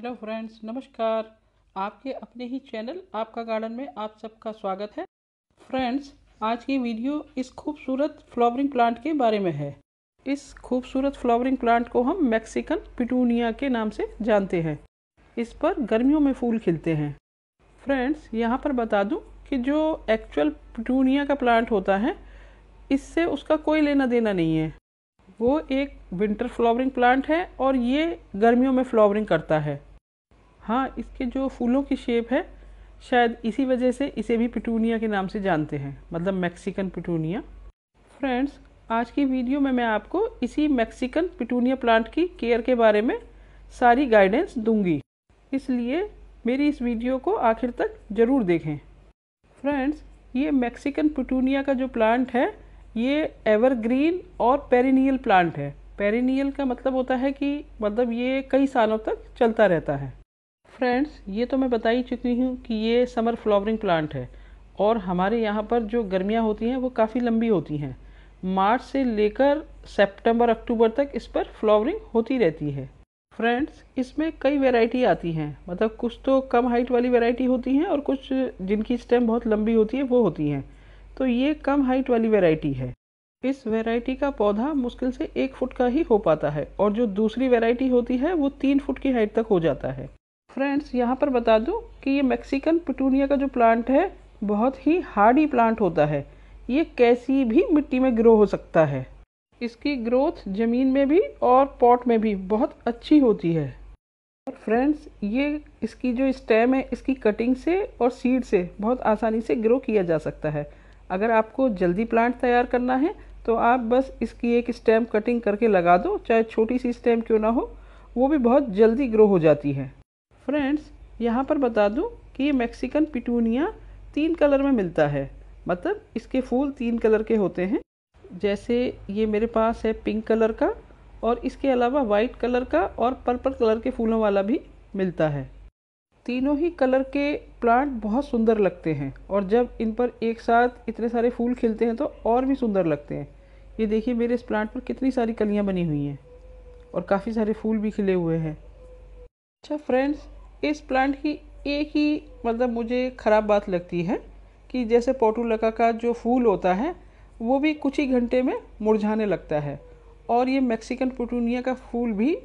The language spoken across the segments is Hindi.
हेलो फ्रेंड्स नमस्कार आपके अपने ही चैनल आपका गार्डन में आप सबका स्वागत है फ्रेंड्स आज की वीडियो इस खूबसूरत फ्लावरिंग प्लांट के बारे में है इस खूबसूरत फ्लावरिंग प्लांट को हम मैक्सिकन पिटूनिया के नाम से जानते हैं इस पर गर्मियों में फूल खिलते हैं फ्रेंड्स यहाँ पर बता दूँ कि जो एक्चुअल पिटूनिया का प्लांट होता है इससे उसका कोई लेना देना नहीं है वो एक विंटर फ्लावरिंग प्लांट है और ये गर्मियों में फ्लावरिंग करता है हाँ इसके जो फूलों की शेप है शायद इसी वजह से इसे भी पिटूनिया के नाम से जानते हैं मतलब मैक्सिकन पिटूनिया फ्रेंड्स आज की वीडियो में मैं आपको इसी मैक्सिकन पिटूनिया प्लांट की केयर के बारे में सारी गाइडेंस दूंगी इसलिए मेरी इस वीडियो को आखिर तक ज़रूर देखें फ्रेंड्स ये मैक्सिकन पिटूनिया का जो प्लांट है ये एवरग्रीन और पेरिनियल प्लांट है पेरिनियल का मतलब होता है कि मतलब ये कई सालों तक चलता रहता है फ्रेंड्स ये तो मैं बता ही चुकी हूँ कि ये समर फ्लावरिंग प्लांट है और हमारे यहाँ पर जो गर्मियाँ होती हैं वो काफ़ी लंबी होती हैं मार्च से लेकर सितंबर अक्टूबर तक इस पर फ्लावरिंग होती रहती है फ्रेंड्स इसमें कई वैरायटी आती हैं मतलब कुछ तो कम हाइट वाली वैरायटी होती हैं और कुछ जिनकी स्टेम बहुत लंबी होती है वो होती हैं तो ये कम हाइट वाली वैरायटी है इस वैरायटी का पौधा मुश्किल से एक फुट का ही हो पाता है और जो दूसरी वैरायटी होती है वो तीन फुट की हाइट तक हो जाता है फ्रेंड्स यहाँ पर बता दूँ कि ये मैक्सिकन पिटूनिया का जो प्लांट है बहुत ही हार्डी प्लांट होता है ये कैसी भी मिट्टी में ग्रो हो सकता है इसकी ग्रोथ ज़मीन में भी और पॉट में भी बहुत अच्छी होती है और फ्रेंड्स ये इसकी जो स्टेम है इसकी कटिंग से और सीड से बहुत आसानी से ग्रो किया जा सकता है अगर आपको जल्दी प्लांट तैयार करना है तो आप बस इसकी एक स्टेम कटिंग करके लगा दो चाहे छोटी सी स्टेम क्यों ना हो वो भी बहुत जल्दी ग्रो हो जाती है फ्रेंड्स यहाँ पर बता दूँ कि ये मैक्सिकन पिटूनिया तीन कलर में मिलता है मतलब इसके फूल तीन कलर के होते हैं जैसे ये मेरे पास है पिंक कलर का और इसके अलावा वाइट कलर का और पर्पल कलर के फूलों वाला भी मिलता है तीनों ही कलर के प्लांट बहुत सुंदर लगते हैं और जब इन पर एक साथ इतने सारे फूल खिलते हैं तो और भी सुंदर लगते हैं ये देखिए मेरे इस प्लांट पर कितनी सारी कलियाँ बनी हुई हैं और काफ़ी सारे फूल भी खिले हुए हैं अच्छा फ्रेंड्स इस प्लांट की एक ही मतलब मुझे ख़राब बात लगती है कि जैसे पोटुलका का जो फूल होता है वो भी कुछ ही घंटे में मुरझाने लगता है और ये मैक्सिकन पोटूनिया का फूल भी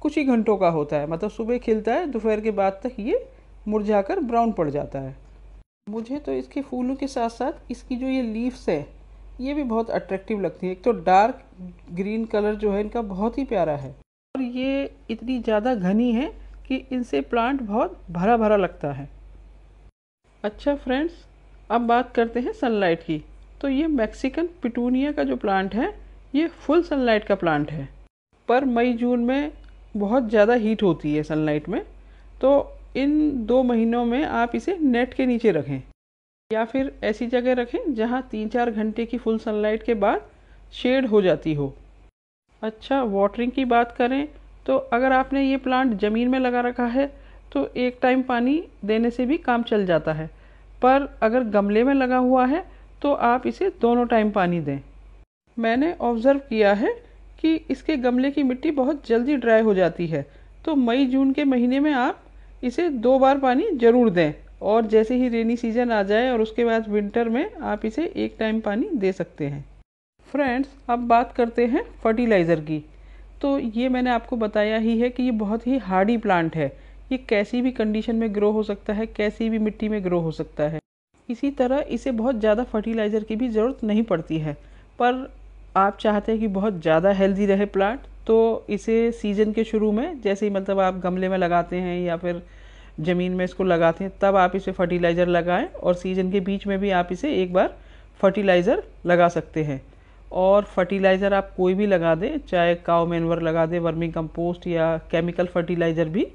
कुछ ही घंटों का होता है मतलब सुबह खिलता है दोपहर के बाद तक ये मुरझा कर ब्राउन पड़ जाता है मुझे तो इसके फूलों के साथ साथ इसकी जो ये लीव्स है ये भी बहुत अट्रैक्टिव लगती है एक तो डार्क ग्रीन कलर जो है इनका बहुत ही प्यारा है और ये इतनी ज़्यादा घनी है कि इनसे प्लांट बहुत भरा भरा लगता है अच्छा फ्रेंड्स अब बात करते हैं सनलाइट की तो ये मैक्सिकन पिटूनिया का जो प्लांट है ये फुल सनलाइट का प्लांट है पर मई जून में बहुत ज़्यादा हीट होती है सनलाइट में तो इन दो महीनों में आप इसे नेट के नीचे रखें या फिर ऐसी जगह रखें जहाँ तीन चार घंटे की फुल सनलाइट के बाद शेड हो जाती हो अच्छा वाटरिंग की बात करें तो अगर आपने ये प्लांट ज़मीन में लगा रखा है तो एक टाइम पानी देने से भी काम चल जाता है पर अगर गमले में लगा हुआ है तो आप इसे दोनों टाइम पानी दें मैंने ऑब्ज़र्व किया है कि इसके गमले की मिट्टी बहुत जल्दी ड्राई हो जाती है तो मई जून के महीने में आप इसे दो बार पानी ज़रूर दें और जैसे ही रेनी सीजन आ जाए और उसके बाद विंटर में आप इसे एक टाइम पानी दे सकते हैं फ्रेंड्स अब बात करते हैं फर्टिलाइज़र की तो ये मैंने आपको बताया ही है कि ये बहुत ही हार्डी प्लांट है ये कैसी भी कंडीशन में ग्रो हो सकता है कैसी भी मिट्टी में ग्रो हो सकता है इसी तरह इसे बहुत ज़्यादा फर्टिलाइज़र की भी ज़रूरत नहीं पड़ती है पर आप चाहते हैं कि बहुत ज़्यादा हेल्दी रहे प्लांट तो इसे सीज़न के शुरू में जैसे ही मतलब आप गमले में लगाते हैं या फिर ज़मीन में इसको लगाते हैं तब आप इसे फर्टिलाइज़र लगाएं और सीज़न के बीच में भी आप इसे एक बार फर्टिलाइज़र लगा सकते हैं और फर्टिलाइज़र आप कोई भी लगा दें चाहे काव मैनवर लगा दें वर्मी कंपोस्ट या केमिकल फर्टिलाइज़र भी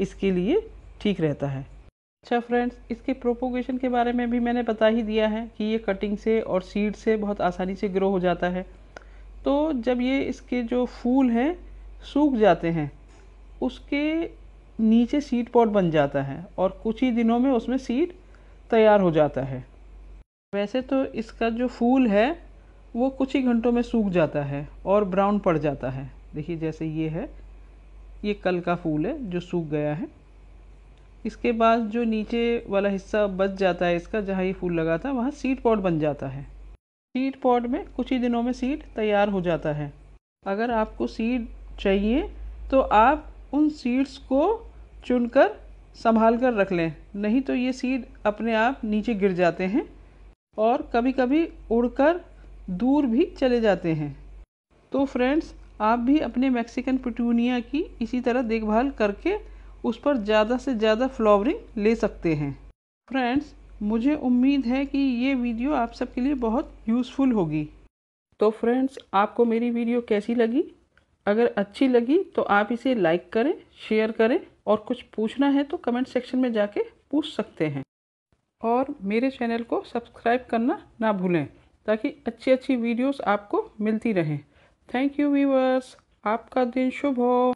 इसके लिए ठीक रहता है अच्छा फ्रेंड्स इसके प्रोपोगेशन के बारे में भी मैंने बता ही दिया है कि ये कटिंग से और सीड से बहुत आसानी से ग्रो हो जाता है तो जब ये इसके जो फूल हैं सूख जाते हैं उसके नीचे सीड पॉट बन जाता है और कुछ ही दिनों में उसमें सीड तैयार हो जाता है वैसे तो इसका जो फूल है वो कुछ ही घंटों में सूख जाता है और ब्राउन पड़ जाता है देखिए जैसे ये है ये कल का फूल है जो सूख गया है इसके बाद जो नीचे वाला हिस्सा बच जाता है इसका जहाँ ये फूल लगा था वहाँ सीड पॉट बन जाता है सीड पॉट में कुछ ही दिनों में सीड तैयार हो जाता है अगर आपको सीड चाहिए तो आप उन सीड्स को चुनकर संभाल कर रख लें नहीं तो ये सीड अपने आप नीचे गिर जाते हैं और कभी कभी उड़कर दूर भी चले जाते हैं तो फ्रेंड्स आप भी अपने मैक्सिकन पिटूनिया की इसी तरह देखभाल करके उस पर ज़्यादा से ज़्यादा फ्लावरिंग ले सकते हैं फ्रेंड्स मुझे उम्मीद है कि ये वीडियो आप सबके लिए बहुत यूज़फुल होगी तो फ्रेंड्स आपको मेरी वीडियो कैसी लगी अगर अच्छी लगी तो आप इसे लाइक करें शेयर करें और कुछ पूछना है तो कमेंट सेक्शन में जाके पूछ सकते हैं और मेरे चैनल को सब्सक्राइब करना ना भूलें ताकि अच्छी अच्छी वीडियोस आपको मिलती रहें थैंक यू वीवर्स आपका दिन शुभ हो